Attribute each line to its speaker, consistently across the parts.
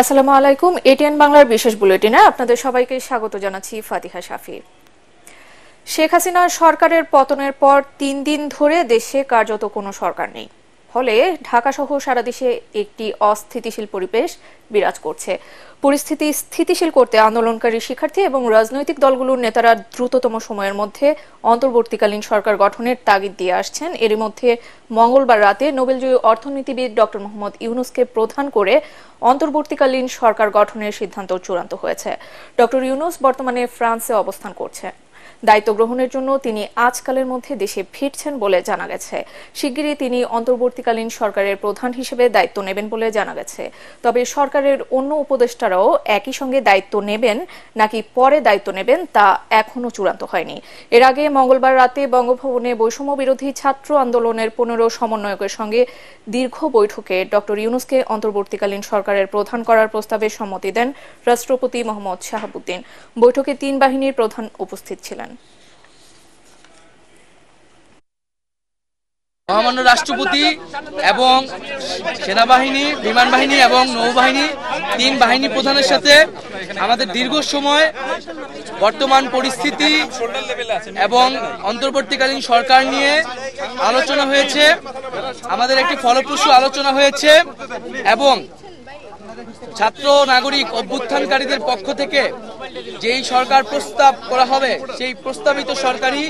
Speaker 1: আসসালামু আলাইকুম এটিএন বাংলার বিশেষ বুলেটিনে আপনাদের সবাইকে স্বাগত জানাচ্ছি ফাতিহা শাফি শেখ হাসিনা সরকারের পতনের পর তিন দিন ধরে দেশে কার্যত কোনো সরকার নেই ফলে ঢাকাসহ সারা দেশে একটি অস্থিতিশীল পরিবেশ বিরাজ করছে পরিস্থিতি স্থিতিশীল করতে আন্দোলনকারী শিক্ষার্থী এবং রাজনৈতিক দলগুলোর নেতারা দ্রুততম সময়ের মধ্যে অন্তর্বর্তীকালীন সরকার গঠনের তাগিদ দিয়ে আসছেন এরই মধ্যে মঙ্গলবার রাতে নোবেলজয়ী অর্থনীতিবিদ ডক্টর মোহাম্মদ ইউনুসকে প্রধান করে অন্তর্বর্তীকালীন সরকার গঠনের সিদ্ধান্ত চূড়ান্ত হয়েছে ডক্টর ইউনুস বর্তমানে ফ্রান্সে অবস্থান করছে দায়িত্ব গ্রহণের জন্য তিনি আজকালের মধ্যে দেশে ফিরছেন বলে জানা গেছে শিগগিরই তিনি অন্তর্বর্তীকালীন সরকারের প্রধান হিসেবে দায়িত্ব নেবেন বলে জানা গেছে তবে সরকারের অন্য উপদেষ্টারাও একই সঙ্গে দায়িত্ব নেবেন নাকি পরে দায়িত্ব নেবেন তা এখনও চূড়ান্ত হয়নি এর আগে মঙ্গলবার রাতে বঙ্গভবনে বৈষম্য বিরোধী ছাত্র আন্দোলনের পনেরো সমন্বয়কের সঙ্গে দীর্ঘ বৈঠকে ডক্টর ইউনুসকে অন্তর্বর্তীকালীন সরকারের প্রধান করার প্রস্তাবে সম্মতি দেন রাষ্ট্রপতি মোহাম্মদ শাহাবুদ্দিন বৈঠকে তিন বাহিনীর প্রধান উপস্থিত ছিলেন মহামান্য রাষ্ট্রপতি এবং সেনাবাহিনী বিমান বাহিনী এবং নৌবাহিনী
Speaker 2: তিন বাহিনী প্রধানের সাথে আমাদের দীর্ঘ সময় বর্তমান পরিস্থিতি এবং অন্তর্বর্তীকালীন সরকার নিয়ে আলোচনা হয়েছে আমাদের একটি ফলপ্রসূ আলোচনা হয়েছে এবং ছাত্র নাগরিক অভ্যুত্থানকারীদের পক্ষ থেকে যেই সরকার প্রস্তাব করা হবে সেই প্রস্তাবিত সরকারই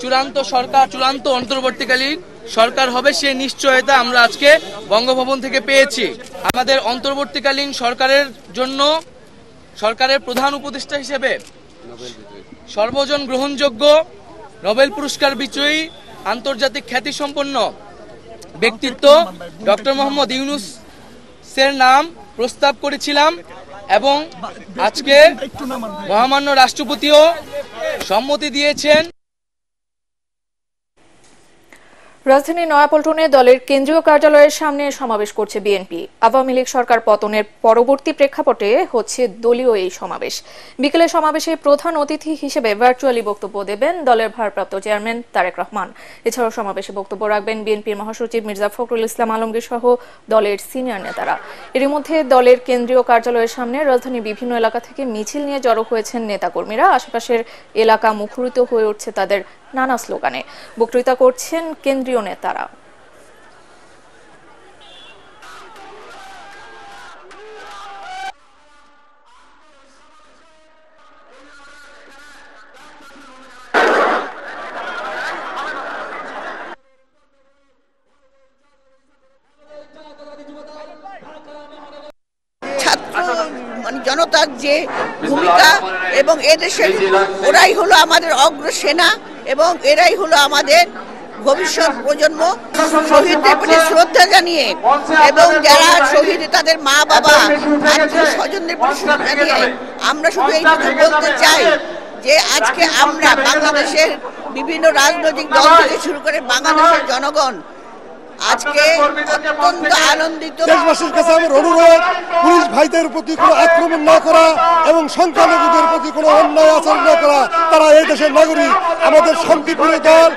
Speaker 2: চূড়ান্ত সরকার চূড়ান্ত অন্তর্বর্তীকালীন সরকার হবে সে নিশ্চয়তা আমরা আজকে বঙ্গভবন থেকে পেয়েছি আমাদের অন্তর্বর্তীকালীন সরকারের জন্য সরকারের প্রধান উপদেষ্টা হিসেবে সর্বজন গ্রহণযোগ্য নোবেল পুরস্কার বিজয়ী আন্তর্জাতিক খ্যাতি সম্পন্ন ব্যক্তিত্ব ডক্টর মোহাম্মদ ইউনুস সের নাম প্রস্তাব করেছিলাম এবং আজকে মহামান্য রাষ্ট্রপতিও সম্মতি দিয়েছেন
Speaker 1: রাজধানীর নয়াপল্টনে দলের কেন্দ্রীয় কার্যালয়ের সামনে সমাবেশ করছে বিএনপি আওয়ামী লীগ সরকার পতনের পরবর্তী প্রেক্ষাপটে হচ্ছে দলীয় এই সমাবেশ বিকেলে সমাবেশে প্রধান অতিথি হিসেবে ভার্চুয়ালি বক্তব্য দেবেন দলের ভারপ্রাপ্ত চেয়ারম্যান তারেক রহমান এছাড়াও সমাবেশে বক্তব্য রাখবেন বিএনপির মহাসচিব মির্জা ফখরুল ইসলাম আলমগীর সহ দলের সিনিয়র নেতারা এর মধ্যে দলের কেন্দ্রীয় কার্যালয়ের সামনে রাজধানীর বিভিন্ন এলাকা থেকে মিছিল নিয়ে জড়ো হয়েছেন নেতাকর্মীরা আশেপাশের এলাকা মুখরিত হয়ে উঠছে তাদের নানা স্লোগানে বক্তৃতা করছেন কেন্দ্রীয় নেতারা
Speaker 3: এদেশের ওরাই হলো আমাদের অগ্রসেনা এবং এরাই হলো আমাদের ভবিষ্যৎ প্রজন্ম শহীদদের প্রতি শ্রদ্ধা জানিয়ে এবং যারা শহীদ তাদের মা বাবা আত্মীয় স্বজনদের প্রতি শ্রদ্ধা জানিয়ে আমরা শুধু এই কথা বলতে চাই যে আজকে আমরা বাংলাদেশের বিভিন্ন রাজনৈতিক দল থেকে শুরু করে বাংলাদেশের জনগণ আজকে অত্যন্ত আনন্দিত দেশবাসীর কাছে অনুরোধ
Speaker 2: পুলিশ ভাইদের প্রতি কোনো আক্রমণ না করা এবং সংখ্যালঘুদের প্রতি কোনো অন্যায় আচরণ না করা তারা এই দেশের নাগরিক আমাদের শান্তিপ্রিয় দল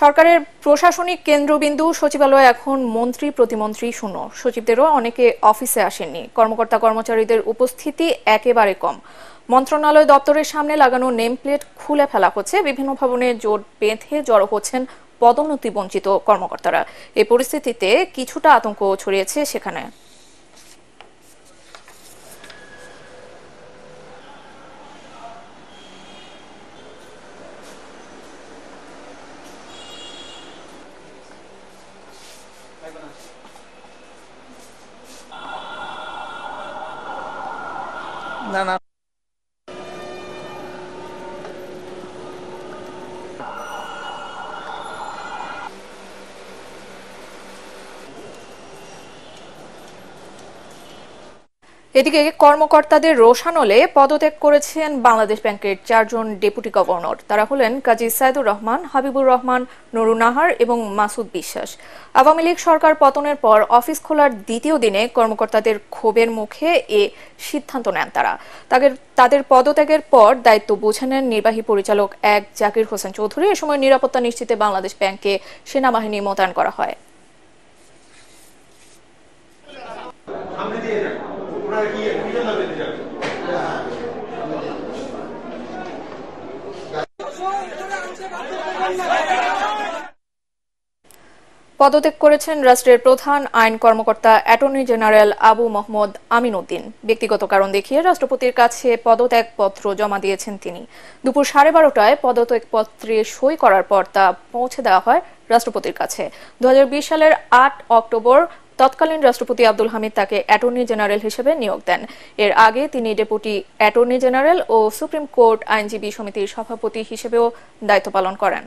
Speaker 1: সরকারের প্রশাসনিক কেন্দ্রবিন্দু সচিবালয় এখন মন্ত্রী প্রতিমন্ত্রী শূন্য সচিবদেরও অনেকে অফিসে আসেননি কর্মকর্তা কর্মচারীদের উপস্থিতি একেবারে কম মন্ত্রণালয় দপ্তরের সামনে লাগানো নেমপ্লেট খুলে ফেলা হচ্ছে বিভিন্ন ভবনে জোট বেঁধে জড়ো হচ্ছেন পদোন্নতি বঞ্চিত কর্মকর্তারা এই পরিস্থিতিতে কিছুটা আতঙ্ক ছড়িয়েছে সেখানে এদিকে কর্মকর্তাদের রোশানলে পদত্যাগ করেছেন বাংলাদেশ ব্যাংকের চারজন ডেপুটি গভর্নর তারা হলেন কাজী সাইদুর রহমান হাবিবুর রহমান নুরুনাহার এবং মাসুদ বিশ্বাস আওয়ামী লীগ সরকার পতনের পর অফিস খোলার দ্বিতীয় দিনে কর্মকর্তাদের ক্ষোভের মুখে এ সিদ্ধান্ত নেন তারা তাদের তাদের পদত্যাগের পর দায়িত্ব বুঝে নেন নির্বাহী পরিচালক এক জাকির হোসেন চৌধুরী এ সময় নিরাপত্তা নিশ্চিতে বাংলাদেশ ব্যাংকে সেনাবাহিনী মোতায়েন করা হয় পদত্যাগ করেছেন রাষ্ট্রের প্রধান আইন কর্মকর্তা অ্যাটর্নি জেনারেল আবু মোহাম্মদ আমিন উদ্দিন ব্যক্তিগত কারণ দেখিয়ে রাষ্ট্রপতির কাছে পদত্যাগপত্র জমা দিয়েছেন তিনি দুপুর সাড়ে বারোটায় পদত্যাগপত্রে সই করার পর তা পৌঁছে দেওয়া হয় রাষ্ট্রপতির কাছে দু সালের আট অক্টোবর তৎকালীন রাষ্ট্রপতি আব্দুল হামিদ তাকে অ্যাটর্নি জেনারেল হিসেবে নিয়োগ দেন এর আগে তিনি ডেপুটি অ্যাটর্নি জেনারেল ও সুপ্রিম কোর্ট আইনজীবী সমিতির সভাপতি হিসেবেও দায়িত্ব পালন করেন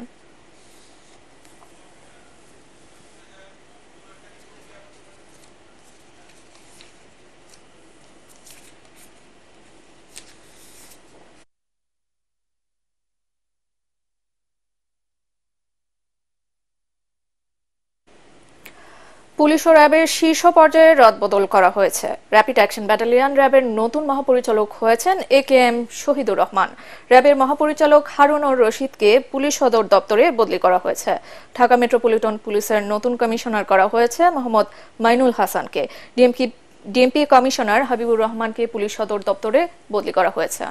Speaker 1: পুলিশ ও র্যাবের শীর্ষ পর্যায়ে রদবদল করা হয়েছে র্যাপিড অ্যাকশন ব্যাটালিয়ন র্যাবের নতুন মহাপরিচালক হয়েছেন A K M Shahidur Rahman র্যাবের মহাপরিচালক হারুন ওর রশিদকে পুলিশ সদর দপ্তরে বদলি করা হয়েছে ঢাকা মেট্রোপলিটন পুলিশের নতুন কমিশনার করা হয়েছে মোহাম্মদ মাইনুল হাসানকে ডিএমপি ডিএমপি কমিশনার হাবিবুর রহমানকে পুলিশ সদর দপ্তরে বদলি করা হয়েছে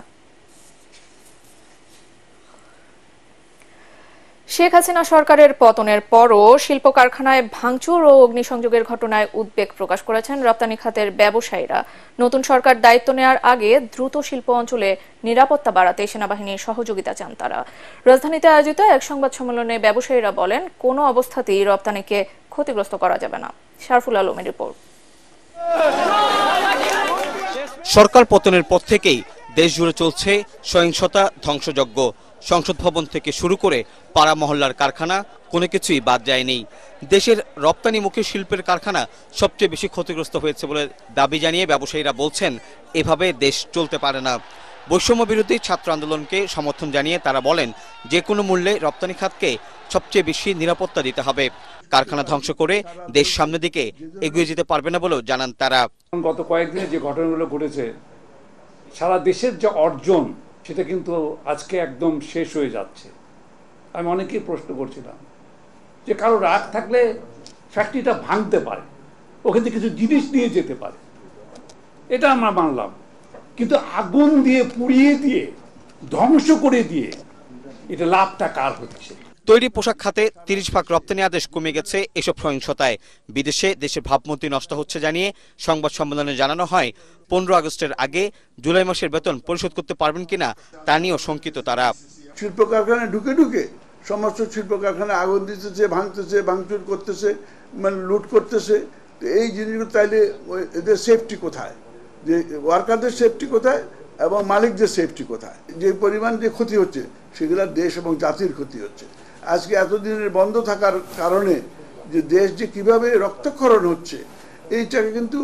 Speaker 1: শেখ হাসিনা সরকারের পতনের পরও শিল্প কারখানায় ভাঙচুর ও অগ্নিসংযোগের ঘটনায় উদ্বেগ প্রকাশ করেছেন রপ্তানি খাতের ব্যবসায়ীরা নতুন সরকার দায়িত্ব নেওয়ার আগে দ্রুত শিল্প অঞ্চলে নিরাপত্তা বাড়াতে সেনাবাহিনীর সহযোগিতা চান তারা রাজধানীতে আয়োজিত এক সংবাদ সম্মেলনে ব্যবসায়ীরা বলেন কোনো অবস্থাতেই রপ্তানিকে ক্ষতিগ্রস্ত করা যাবে না শারফুল আলমের রিপোর্ট
Speaker 3: সরকার পতনের পর থেকেই দেশজুড়ে চলছে সহিংসতা ধ্বংসযজ্ঞ সংসদ ভবন থেকে শুরু করে পাড়া মহল্লার কারখানা কোনো কিছুই বাদ যায়নি দেশের রপ্তানিমুখী শিল্পের কারখানা সবচেয়ে বেশি ক্ষতিগ্রস্ত হয়েছে বলে দাবি জানিয়ে ব্যবসায়ীরা বলছেন এভাবে দেশ চলতে পারে না বৈষম্য বিরোধী ছাত্র আন্দোলনকে সমর্থন জানিয়ে তারা বলেন যে কোনো মূল্যে রপ্তানি খাতকে সবচেয়ে বেশি নিরাপত্তা দিতে হবে কারখানা ধ্বংস করে দেশ সামনের দিকে এগিয়ে যেতে পারবে না বলেও জানান তারা গত কয়েকদিনে যে ঘটনাগুলো ঘটেছে সারা দেশের যে অর্জন সেটা কিন্তু আজকে একদম শেষ হয়ে যাচ্ছে
Speaker 2: আমি অনেকেই প্রশ্ন করছিলাম যে কারো রাগ থাকলে ফ্যাক্টরিটা ভাঙতে পারে ওখান থেকে কিছু জিনিস নিয়ে যেতে পারে এটা আমরা মানলাম
Speaker 3: কিন্তু আগুন দিয়ে পুড়িয়ে দিয়ে ধ্বংস করে দিয়ে এটা লাভটা কার হচ্ছে তৈরি পোশাক খাতে তিরিশ ভাগ রপ্তানি আদেশ কমে গেছে এসব সহিংসতায় বিদেশে দেশের ভাবমূর্তি নষ্ট হচ্ছে জানিয়ে সংবাদ সম্মেলনে জানানো হয় পনেরো আগস্টের আগে জুলাই মাসের বেতন পরিশোধ করতে পারবেন কিনা তা নিয়েও শঙ্কিত তারা শিল্প কারখানায়
Speaker 2: ঢুকে ঢুকে সমস্ত শিল্প কারখানায় আগুন দিতেছে ভাঙতেছে ভাঙচুর করতেছে মানে লুট করতেছে এই জিনিসগুলো তাইলে এদের সেফটি কোথায় যে ওয়ার্কারদের সেফটি কোথায় এবং মালিকদের সেফটি কোথায় যে পরিমাণ যে ক্ষতি হচ্ছে সেগুলো দেশ এবং জাতির ক্ষতি হচ্ছে আজকে এতদিনের বন্ধ থাকার কারণে যে দেশ যে কীভাবে রক্তক্ষরণ হচ্ছে এইটাকে কিন্তু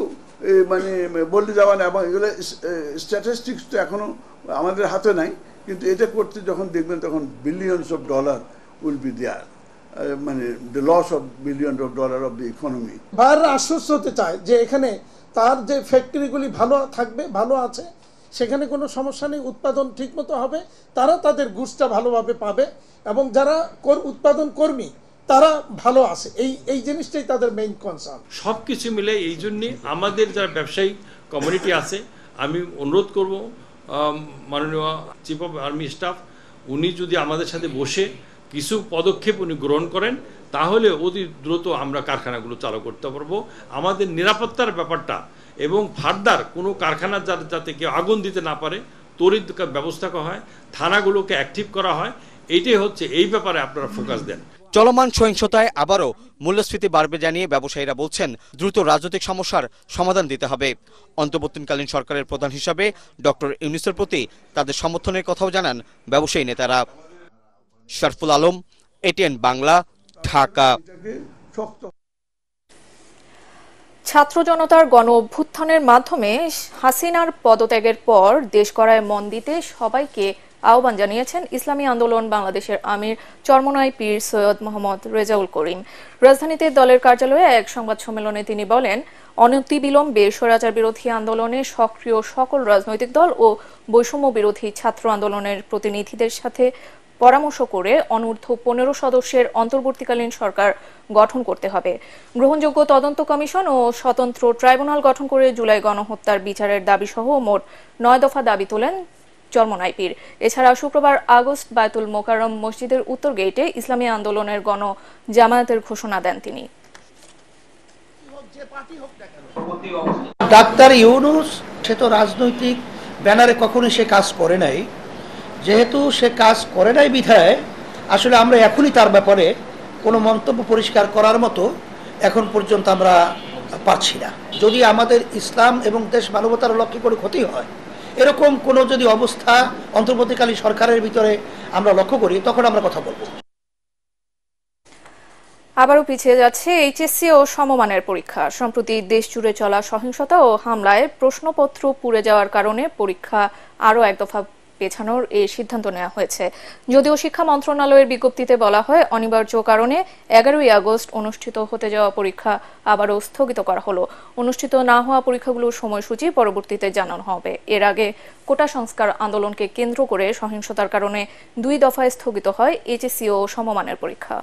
Speaker 2: মানে বললে যাওয়া না এবং এগুলো স্ট্যাটিস্টিক্স তো এখনও আমাদের হাতে নাই কিন্তু এটা করতে যখন দেখবেন তখন billions of dollar will be there মানে the loss of billion of dollar of the economy বার আশ্বস্ত হতে চায় যে এখানে তার যে ফ্যাক্টরিগুলি ভালো থাকবে ভালো আছে সেখানে কোনো সমস্যা নেই উৎপাদন ঠিকমতো হবে তারা তাদের গুসটা ভালোভাবে পাবে এবং যারা কর উৎপাদন কর্মী তারা ভালো আছে এই এই জিনিসটাই তাদের মেইন কনসার্ন সব কিছু মিলে এই জন্যে আমাদের যারা ব্যবসায়ী কমিউনিটি আছে আমি অনুরোধ করব মাননীয় চিফ অফ আর্মি স্টাফ উনি যদি আমাদের সাথে বসে কিছু পদক্ষেপ উনি গ্রহণ করেন তাহলে অতি দ্রুত আমরা কারখানাগুলো চালু করতে পারবো আমাদের নিরাপত্তার ব্যাপারটা এবং ফার্দার কোনো কারখানা যাতে কেউ আগুন দিতে না পারে তড়িৎ ব্যবস্থা করা হয় থানাগুলোকে অ্যাক্টিভ করা হয় এইটাই হচ্ছে এই ব্যাপারে আপনারা ফোকাস দেন
Speaker 3: চলমান সহিংসতায় আবারও মূল্যস্ফীতি বাড়বে জানিয়ে ব্যবসায়ীরা বলছেন দ্রুত রাজনৈতিক সমস্যার সমাধান দিতে হবে অন্তর্বর্তীকালীন সরকারের প্রধান হিসাবে ডক্টর ইউনিসের প্রতি তাদের সমর্থনের কথাও জানান ব্যবসায়ী নেতারা শরফুল আলম এটিএন বাংলা ঢাকা
Speaker 1: ছাত্র জনতার গণ অভ্যুত্থানের মাধ্যমে হাসিনার পদত্যাগের পর দেশ গড়ায় মন দিতে সবাইকে আহ্বান জানিয়েছেন ইসলামী আন্দোলন বাংলাদেশের আমির চরমনাই পীর সৈয়দ মোহাম্মদ রেজাউল করিম রাজধানীতে দলের কার্যালয়ে এক সংবাদ সম্মেলনে তিনি বলেন অনতিবিলম্বে স্বৈরাচার বিরোধী আন্দোলনে সক্রিয় সকল রাজনৈতিক দল ও বৈষম্য বিরোধী ছাত্র আন্দোলনের প্রতিনিধিদের সাথে পরামর্শ করে অনূর্ধ্ব পনেরো সদস্যের অন্তর্বর্তীকালীন সরকার গঠন করতে হবে গ্রহণযোগ্য তদন্ত কমিশন ও স্বতন্ত্র ট্রাইব্যুনাল গঠন করে জুলাই গণহত্যার বিচারের দাবিসহ মোট নয় দফা দাবি তোলেন চরমন আইপির এছাড়া শুক্রবার আগস্ট বায়তুল মোকারম মসজিদের উত্তর গেটে ইসলামী আন্দোলনের গণ জামায়াতের ঘোষণা দেন তিনি
Speaker 3: ডাক্তার ইউনুস সে তো রাজনৈতিক ব্যানারে কখনোই সে কাজ করে নাই যেহেতু সে কাজ করে নাই বিধায় আসলে আমরা এখনই তার ব্যাপারে কোনো মন্তব্য পরিষ্কার করার মতো এখন পর্যন্ত আমরা পাচ্ছি না যদি আমাদের ইসলাম এবং দেশ মানবতার লক্ষ্যে করে ক্ষতি হয় এরকম কোনো যদি অবস্থা অন্তর্বর্তীকালীন সরকারের ভিতরে আমরা লক্ষ্য করি তখন আমরা কথা বলবো
Speaker 1: আবারও পিছিয়ে যাচ্ছে এইচএসসি ও সমমানের পরীক্ষা সম্প্রতি দেশ জুড়ে চলা সহিংসতা ও হামলায় প্রশ্নপত্র পুড়ে যাওয়ার কারণে পরীক্ষা আরও এক দফা পেছানোর এই সিদ্ধান্ত নেওয়া হয়েছে যদিও শিক্ষা মন্ত্রণালয়ের বিজ্ঞপ্তিতে বলা হয় অনিবার্য কারণে এগারোই আগস্ট অনুষ্ঠিত হতে যাওয়া পরীক্ষা আবারও স্থগিত করা হলো অনুষ্ঠিত না হওয়া পরীক্ষাগুলোর সময়সূচি পরবর্তীতে জানানো হবে এর আগে কোটা সংস্কার আন্দোলনকে কেন্দ্র করে সহিংসতার কারণে দুই দফায় স্থগিত হয় এইচএসসি ও সমমানের পরীক্ষা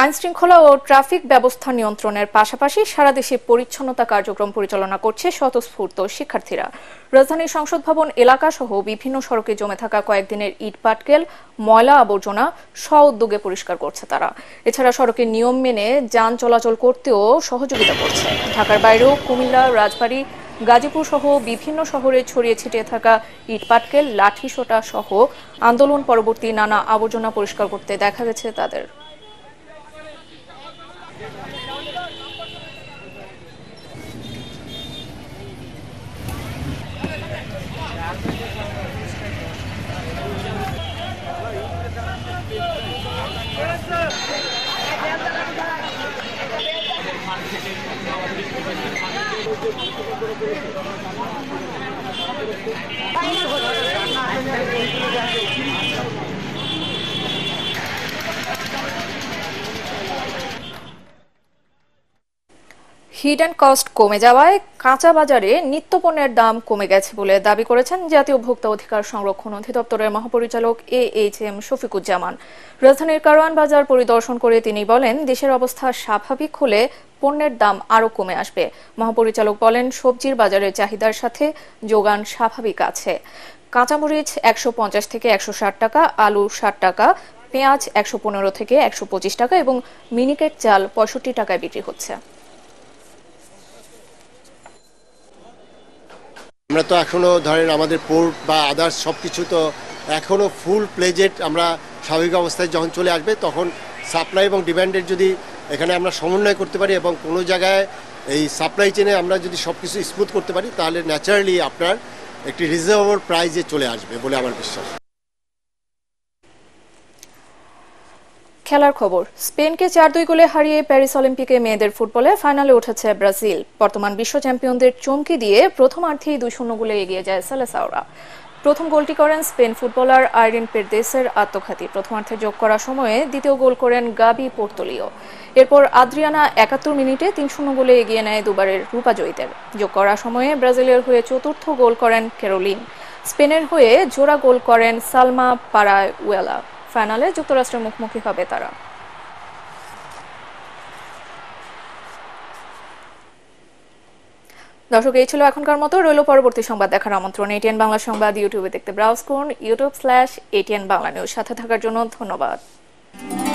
Speaker 1: আইন শৃঙ্খলা ও ট্রাফিক ব্যবস্থা নিয়ন্ত্রণের পাশাপাশি সারা দেশে পরিচ্ছন্নতা কার্যক্রম পরিচালনা করছে স্বতঃস্ফূর্ত শিক্ষার্থীরা রাজধানীর সংসদ ভবন এলাকা সহ বিভিন্ন সড়কে জমে থাকা কয়েকদিনের ইট পাটকেল ময়লা আবর্জনা উদ্যোগে পরিষ্কার করছে তারা এছাড়া সড়কে নিয়ম মেনে যান চলাচল করতেও সহযোগিতা করছে ঢাকার বাইরেও কুমিল্লা রাজবাড়ী গাজীপুর সহ বিভিন্ন শহরে ছড়িয়ে ছিটিয়ে থাকা ইটপাটকেল লাঠি সোটা সহ আন্দোলন পরবর্তী নানা আবর্জনা পরিষ্কার করতে দেখা গেছে তাদের হিট অ্যান্ড কস্ট কমে যাওয়ায় কাঁচা বাজারে নিত্যপণ্যের দাম কমে গেছে বলে দাবি করেছেন জাতীয় ভোক্তা অধিকার সংরক্ষণ অধিদপ্তরের মহাপরিচালক এ এইচ এম শফিকুজ্জামান রাজধানীর কারওয়ান বাজার পরিদর্শন করে তিনি বলেন দেশের অবস্থা স্বাভাবিক হলে পণ্যের দাম আরও কমে আসবে মহাপরিচালক বলেন সবজির বাজারের চাহিদার সাথে যোগান স্বাভাবিক আছে কাঁচামরিচ একশো পঞ্চাশ থেকে একশো ষাট টাকা আলু ষাট টাকা পেঁয়াজ একশো পনেরো থেকে একশো পঁচিশ টাকা এবং মিনিকেট চাল পঁয়ষট্টি টাকায় বিক্রি হচ্ছে
Speaker 2: আমরা তো এখনও ধরেন আমাদের পোর্ট বা আদার্স সব কিছু তো এখনও ফুল প্লেজেট আমরা স্বাভাবিক অবস্থায় যখন চলে আসবে তখন সাপ্লাই এবং ডিমান্ডের যদি এখানে আমরা সমন্বয় করতে পারি এবং কোনো জায়গায় এই সাপ্লাই চেনে আমরা যদি সব কিছু স্মুথ করতে পারি তাহলে ন্যাচারালি আপনার একটি রিজনেবল প্রাইজে চলে আসবে বলে আমার বিশ্বাস
Speaker 1: খেলার খবর স্পেনকে চার দুই গোলে হারিয়ে প্যারিস অলিম্পিকে মেয়েদের ফুটবলে ফাইনালে উঠেছে ব্রাজিল বর্তমান বিশ্ব চ্যাম্পিয়নদের চমকি দিয়ে প্রথমার্ধেই দুই শূন্য গোলে এগিয়ে যায় সালেসাওরা প্রথম গোলটি করেন স্পেন ফুটবলার আইরিন পেরদেসের আত্মঘাতী প্রথমার্ধে যোগ করা সময়ে দ্বিতীয় গোল করেন গাবি পোর্তলিও এরপর আদ্রিয়ানা একাত্তর মিনিটে তিন শূন্য গোলে এগিয়ে নেয় দুবারের রূপাজয়ীদের যোগ করা সময়ে ব্রাজিলের হয়ে চতুর্থ গোল করেন ক্যারোলিন স্পেনের হয়ে জোড়া গোল করেন সালমা পারাউয়েলা ফাইনালে যুক্তরাষ্ট্রের মুখোমুখি হবে তারা দর্শক এই ছিল এখনকার মতো রইল পরবর্তী সংবাদ দেখার আমন্ত্রণ এটিএন বাংলা সংবাদ ইউটিউবে দেখতে ব্রাউজ করুন YouTube slash ATN Bangla news সাথে থাকার জন্য ধন্যবাদ